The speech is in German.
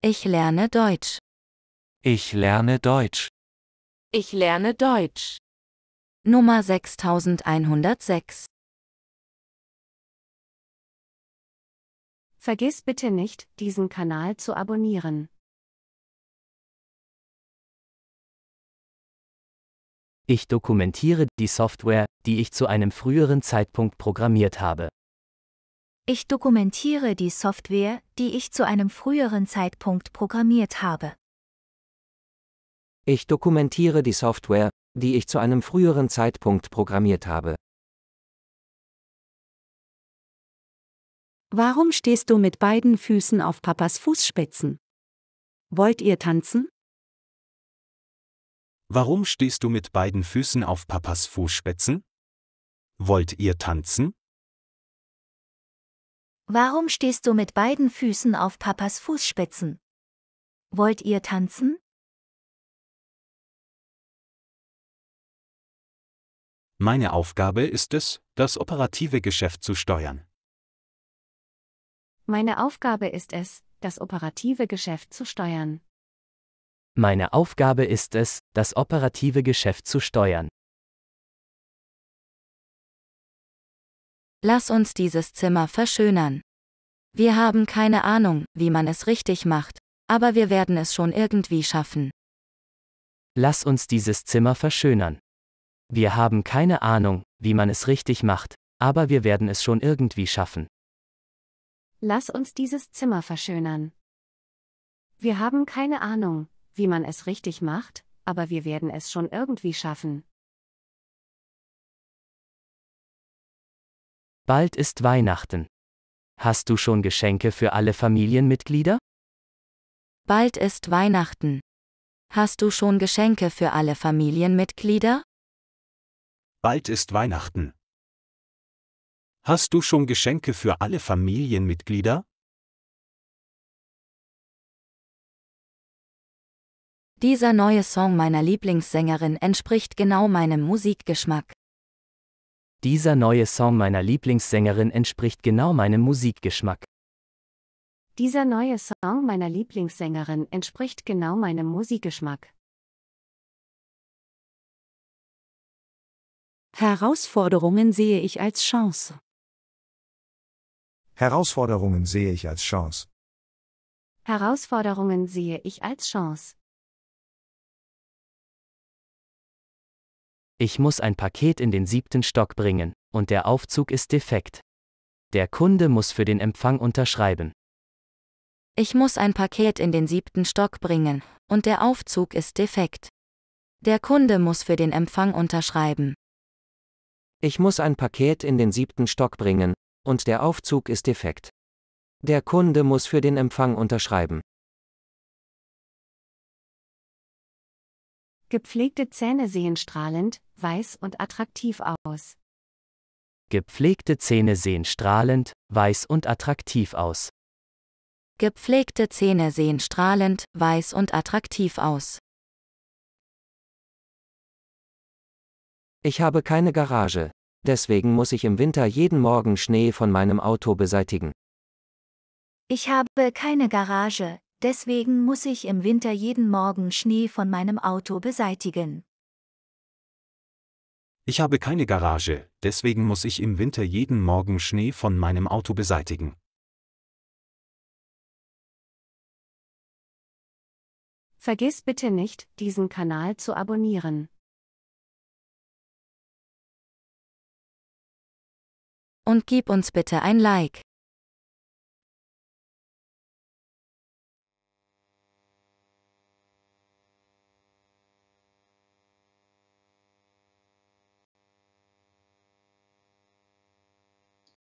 Ich lerne Deutsch. Ich lerne Deutsch. Ich lerne Deutsch. Nummer 6106. Vergiss bitte nicht, diesen Kanal zu abonnieren. Ich dokumentiere die Software, die ich zu einem früheren Zeitpunkt programmiert habe. Ich dokumentiere die Software, die ich zu einem früheren Zeitpunkt programmiert habe. Ich dokumentiere die Software, die ich zu einem früheren Zeitpunkt programmiert habe. Warum stehst du mit beiden Füßen auf Papas Fußspitzen? Wollt ihr tanzen? Warum stehst du mit beiden Füßen auf Papas Fußspitzen? Wollt ihr tanzen? Warum stehst du mit beiden Füßen auf Papas Fußspitzen? Wollt ihr tanzen? Meine Aufgabe ist es, das operative Geschäft zu steuern. Meine Aufgabe ist es, das operative Geschäft zu steuern. Meine Aufgabe ist es, das operative Geschäft zu steuern. Lass uns dieses Zimmer verschönern. Wir haben keine Ahnung, wie man es richtig macht, aber wir werden es schon irgendwie schaffen. Lass uns dieses Zimmer verschönern. Wir haben keine Ahnung, wie man es richtig macht, aber wir werden es schon irgendwie schaffen. Lass uns dieses Zimmer verschönern. Wir haben keine Ahnung, wie man es richtig macht, aber wir werden es schon irgendwie schaffen. Bald ist Weihnachten. Hast du schon Geschenke für alle Familienmitglieder? Bald ist Weihnachten. Hast du schon Geschenke für alle Familienmitglieder? Bald ist Weihnachten. Hast du schon Geschenke für alle Familienmitglieder? Dieser neue Song meiner Lieblingssängerin entspricht genau meinem Musikgeschmack. Dieser neue Song meiner Lieblingssängerin entspricht genau meinem Musikgeschmack. Dieser neue Song meiner Lieblingssängerin entspricht genau meinem Musikgeschmack. Herausforderungen sehe ich als Chance. Herausforderungen sehe ich als Chance. Herausforderungen sehe ich als Chance. Ich muss ein Paket in den siebten Stock bringen, und der Aufzug ist defekt. Der Kunde muss für den Empfang unterschreiben. Ich muss ein Paket in den siebten Stock bringen, und der Aufzug ist defekt. Der Kunde muss für den Empfang unterschreiben. Ich muss ein Paket in den siebten Stock bringen, und der Aufzug ist defekt. Der Kunde muss für den Empfang unterschreiben. Gepflegte Zähne sehen strahlend, weiß und attraktiv aus. Gepflegte Zähne sehen strahlend, weiß und attraktiv aus. Gepflegte Zähne sehen strahlend, weiß und attraktiv aus. Ich habe keine Garage, deswegen muss ich im Winter jeden Morgen Schnee von meinem Auto beseitigen. Ich habe keine Garage, Deswegen muss ich im Winter jeden Morgen Schnee von meinem Auto beseitigen. Ich habe keine Garage, deswegen muss ich im Winter jeden Morgen Schnee von meinem Auto beseitigen. Vergiss bitte nicht, diesen Kanal zu abonnieren. Und gib uns bitte ein Like.